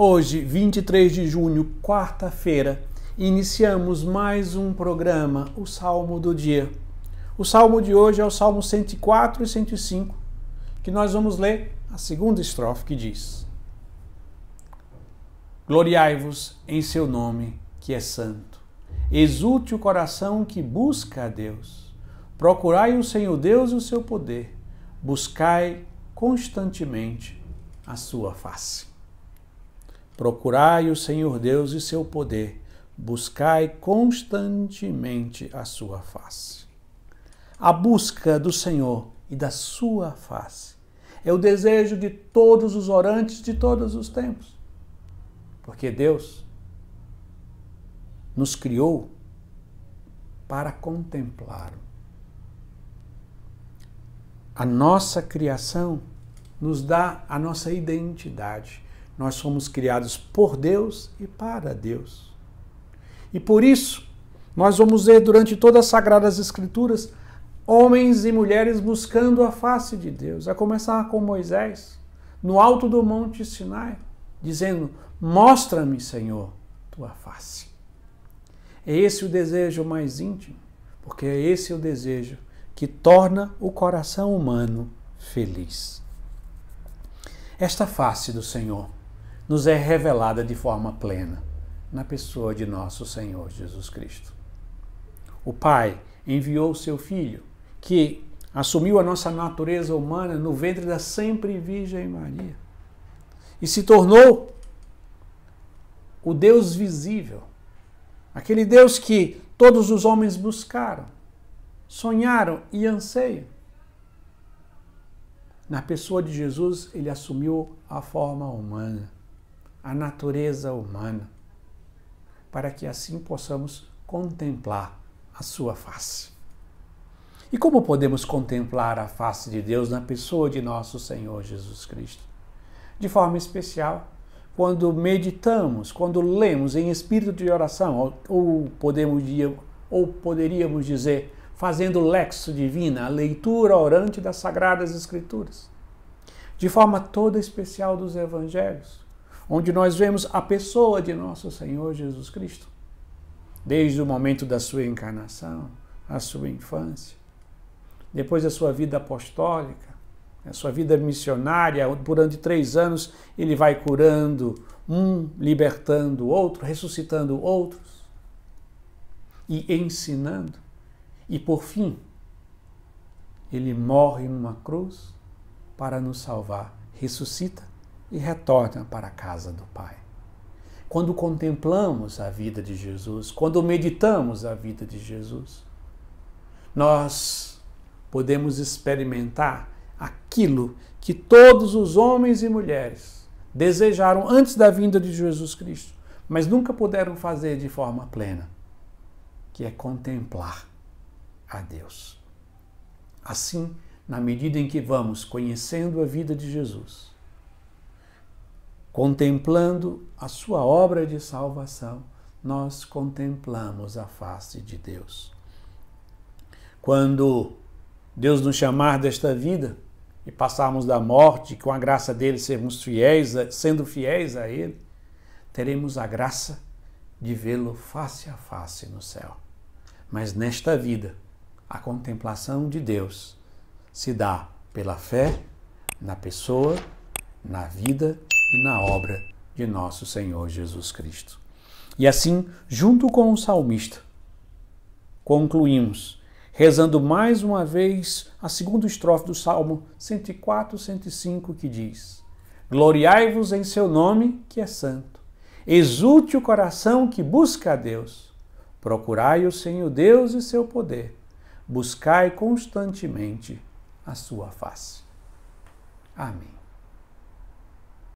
Hoje, 23 de junho, quarta-feira, iniciamos mais um programa, o Salmo do Dia. O salmo de hoje é o Salmo 104 e 105, que nós vamos ler a segunda estrofe que diz: Gloriai-vos em seu nome, que é santo. Exulte o coração que busca a Deus. Procurai o Senhor Deus e o seu poder. Buscai constantemente a sua face. Procurai o Senhor Deus e seu poder, buscai constantemente a sua face. A busca do Senhor e da sua face é o desejo de todos os orantes de todos os tempos. Porque Deus nos criou para contemplar. A nossa criação nos dá a nossa identidade. Nós somos criados por Deus e para Deus. E por isso, nós vamos ver durante todas as Sagradas Escrituras homens e mulheres buscando a face de Deus, a começar com Moisés, no alto do Monte Sinai, dizendo: Mostra-me, Senhor, tua face. É esse o desejo mais íntimo, porque é esse o desejo que torna o coração humano feliz. Esta face do Senhor nos é revelada de forma plena na pessoa de nosso Senhor Jesus Cristo. O Pai enviou seu Filho, que assumiu a nossa natureza humana no ventre da sempre Virgem Maria e se tornou o Deus visível, aquele Deus que todos os homens buscaram, sonharam e anseiam. Na pessoa de Jesus, ele assumiu a forma humana a natureza humana, para que assim possamos contemplar a sua face. E como podemos contemplar a face de Deus na pessoa de nosso Senhor Jesus Cristo? De forma especial, quando meditamos, quando lemos em espírito de oração, ou, podemos, ou poderíamos dizer, fazendo lexo divina, a leitura orante das Sagradas Escrituras, de forma toda especial dos Evangelhos, onde nós vemos a pessoa de nosso Senhor Jesus Cristo, desde o momento da sua encarnação, a sua infância, depois a sua vida apostólica, a sua vida missionária, durante três anos ele vai curando um, libertando outro, ressuscitando outros e ensinando. E por fim, ele morre numa cruz para nos salvar, ressuscita e retorna para a casa do Pai. Quando contemplamos a vida de Jesus, quando meditamos a vida de Jesus, nós podemos experimentar aquilo que todos os homens e mulheres desejaram antes da vinda de Jesus Cristo, mas nunca puderam fazer de forma plena, que é contemplar a Deus. Assim, na medida em que vamos conhecendo a vida de Jesus, Contemplando a sua obra de salvação, nós contemplamos a face de Deus. Quando Deus nos chamar desta vida e passarmos da morte, com a graça dele sermos fiéis, sendo fiéis a ele, teremos a graça de vê-lo face a face no céu. Mas nesta vida, a contemplação de Deus se dá pela fé na pessoa, na vida e na obra de nosso Senhor Jesus Cristo. E assim, junto com o salmista, concluímos, rezando mais uma vez a segunda estrofe do Salmo 104, 105, que diz: Gloriai-vos em seu nome, que é santo. Exulte o coração que busca a Deus. Procurai o Senhor Deus e seu poder. Buscai constantemente a sua face. Amém.